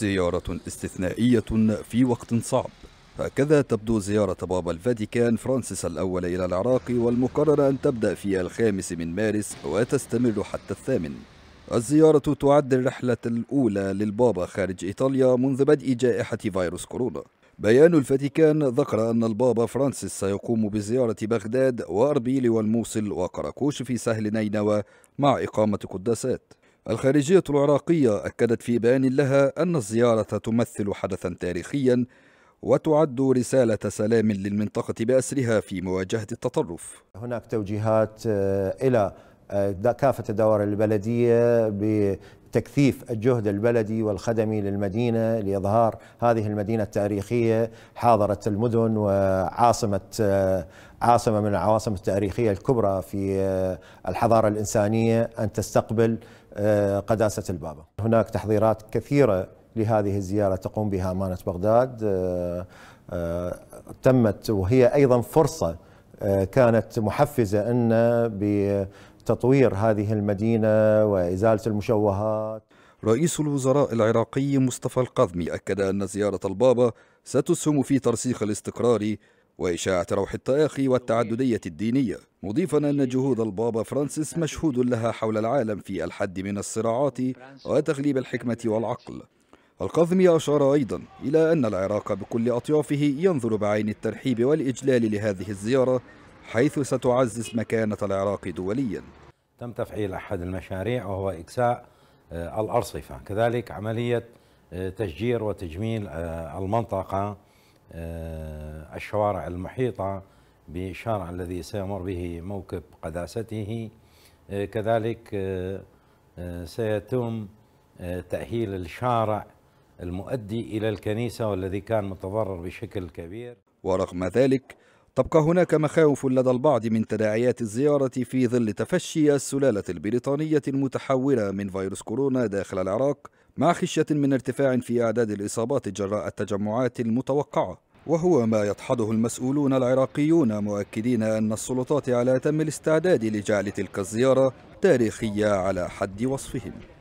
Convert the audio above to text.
زيارة استثنائية في وقت صعب هكذا تبدو زيارة بابا الفاتيكان فرانسيس الأول إلى العراق والمقرر أن تبدأ في الخامس من مارس وتستمر حتى الثامن الزيارة تعد الرحلة الأولى للبابا خارج إيطاليا منذ بدء جائحة فيروس كورونا بيان الفاتيكان ذكر أن البابا فرانسيس سيقوم بزيارة بغداد وأربيل والموصل وقراكوش في سهل نينوى مع إقامة قداسات الخارجية العراقية أكدت في بيان لها أن الزيارة تمثل حدثا تاريخيا وتعد رسالة سلام للمنطقة بأسرها في مواجهة التطرف هناك توجيهات آه، إلى آه، كافة الدوائر البلدية تكثيف الجهد البلدي والخدمي للمدينه لاظهار هذه المدينه التاريخيه حاضره المدن وعاصمه آه، عاصمه من العواصم التاريخيه الكبرى في آه، الحضاره الانسانيه ان تستقبل آه، قداسه البابا. هناك تحضيرات كثيره لهذه الزياره تقوم بها امانه بغداد تمت وهي ايضا فرصه كانت محفزه ان تطوير هذه المدينة وإزالة المشوهات رئيس الوزراء العراقي مصطفى القذمي أكد أن زيارة البابا ستسهم في ترسيخ الاستقرار وإشاعة روح التآخي والتعددية الدينية مضيفا أن جهود البابا فرانسيس مشهود لها حول العالم في الحد من الصراعات وتغليب الحكمة والعقل القذمي أشار أيضا إلى أن العراق بكل أطيافه ينظر بعين الترحيب والإجلال لهذه الزيارة حيث ستعزز مكانة العراق دوليا تم تفعيل أحد المشاريع وهو إكساء آه، الأرصفة كذلك عملية آه، تشجير وتجميل آه، المنطقة الشوارع المحيطة بالشارع الذي سيمر به موكب قداسته كذلك سيتم تأهيل الشارع المؤدي إلى الكنيسة والذي كان متضرر بشكل كبير ورغم ذلك تبقى هناك مخاوف لدى البعض من تداعيات الزيارة في ظل تفشي السلالة البريطانية المتحولة من فيروس كورونا داخل العراق مع خشية من ارتفاع في أعداد الإصابات جراء التجمعات المتوقعة وهو ما يدحضه المسؤولون العراقيون مؤكدين أن السلطات على أتم الاستعداد لجعل تلك الزيارة تاريخية على حد وصفهم